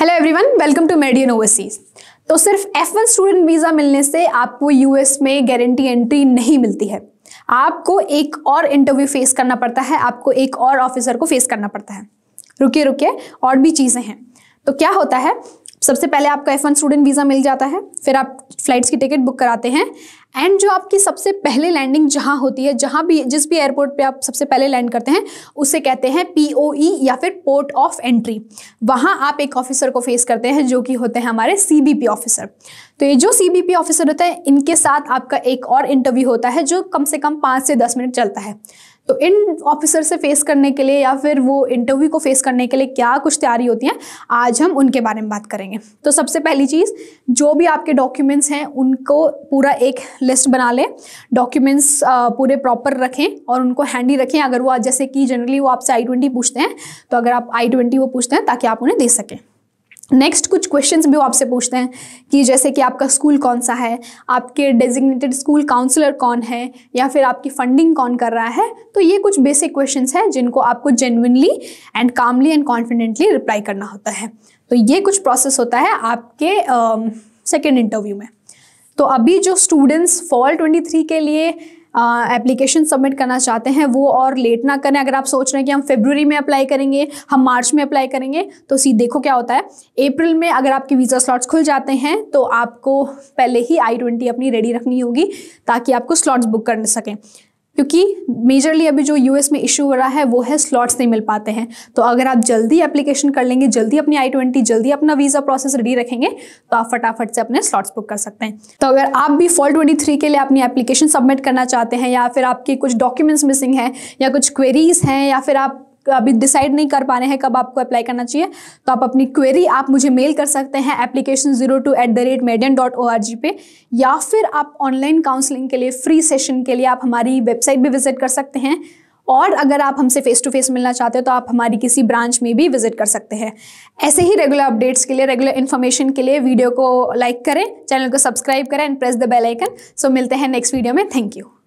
hello everyone welcome to Median Overseas तो सिर्फ F one student visa मिलने से आपको यूएस में गारंटी एंट्री नहीं मिलती है आपको एक और इंटरव्यू फेस करना पड़ता है आपको एक और ऑफिसर को फेस करना पड़ता है रुकिए रुकिए और भी चीज़ें हैं तो क्या होता है सबसे पहले आपका एफ स्टूडेंट वीज़ा मिल जाता है फिर आप फ्लाइट्स की टिकट बुक कराते हैं एंड जो आपकी सबसे पहले लैंडिंग जहाँ होती है जहाँ भी जिस भी एयरपोर्ट पे आप सबसे पहले लैंड करते हैं उसे कहते हैं पीओई e या फिर पोर्ट ऑफ एंट्री वहाँ आप एक ऑफिसर को फेस करते हैं जो कि होते हैं हमारे सीबीपी ऑफिसर तो ये जो सीबीपी ऑफिसर होते हैं इनके साथ आपका एक और इंटरव्यू होता है जो कम से कम पाँच से दस मिनट चलता है तो इन ऑफिसर से फेस करने के लिए या फिर वो इंटरव्यू को फेस करने के लिए क्या कुछ तैयारी होती है आज हम उनके बारे में बात करेंगे तो सबसे पहली चीज़ जो भी आपके डॉक्यूमेंट्स हैं उनको पूरा एक लिस्ट बना लें डॉक्यूमेंट्स पूरे प्रॉपर रखें और उनको हैंडी रखें अगर वो जैसे कि जनरली वो आपसे आई ट्वेंटी पूछते हैं तो अगर आप आई ट्वेंटी वो पूछते हैं ताकि आप उन्हें दे सकें नेक्स्ट कुछ क्वेश्चंस भी वो आपसे पूछते हैं कि जैसे कि आपका स्कूल कौन सा है आपके डेजिग्नेटेड स्कूल काउंसलर कौन है या फिर आपकी फंडिंग कौन कर रहा है तो ये कुछ बेसिक क्वेश्चंस हैं जिनको आपको genuinely and calmly and confidently reply करना होता है तो ये कुछ प्रोसेस होता है आपके सेकेंड uh, इंटरव्यू में तो अभी जो स्टूडेंट्स फॉल ट्वेंटी के लिए एप्लीकेशन सबमिट करना चाहते हैं वो और लेट ना करें अगर आप सोच रहे हैं कि हम फेब्रवरी में अप्लाई करेंगे हम मार्च में अप्लाई करेंगे तो सी देखो क्या होता है अप्रैल में अगर आपके वीज़ा स्लॉट्स खुल जाते हैं तो आपको पहले ही आई ट्वेंटी अपनी रेडी रखनी होगी ताकि आपको स्लॉट्स बुक कर सकें क्योंकि मेजरली अभी जो यूएस में इशू हो रहा है वो है स्लॉट्स नहीं मिल पाते हैं तो अगर आप जल्दी एप्लीकेशन कर लेंगे जल्दी अपनी आई ट्वेंटी जल्दी अपना वीज़ा प्रोसेस रेडी रखेंगे तो आप फटाफट से अपने स्लॉट्स बुक कर सकते हैं तो अगर आप भी फॉल ट्वेंटी थ्री के लिए अपनी एप्लीकेशन सबमिट करना चाहते हैं या फिर आपके कुछ डॉक्यूमेंट्स मिसिंग है या कुछ क्वेरीज हैं या फिर आप अभी डिसाइड नहीं कर पा रहे हैं कब आपको अप्लाई करना चाहिए तो आप अपनी क्वेरी आप मुझे मेल कर सकते हैं application zero two at the rate Median dot O R G पे या फिर आप ऑनलाइन काउंसलिंग के लिए फ्री सेशन के लिए आप हमारी वेबसाइट भी विजिट कर सकते हैं और अगर आप हमसे फेस टू फेस मिलना चाहते हो तो आप हमारी किसी ब्रांच में भी विजिट कर सकते हैं ऐसे ही रेगुलर अपडेट्स के लिए रेगुलर इन्फॉर्मेशन के लिए वीडियो को लाइक करें चैनल को सब्सक्राइब करें and press the bell icon so मिलते हैं नेक्स्ट वीडियो में थैंक यू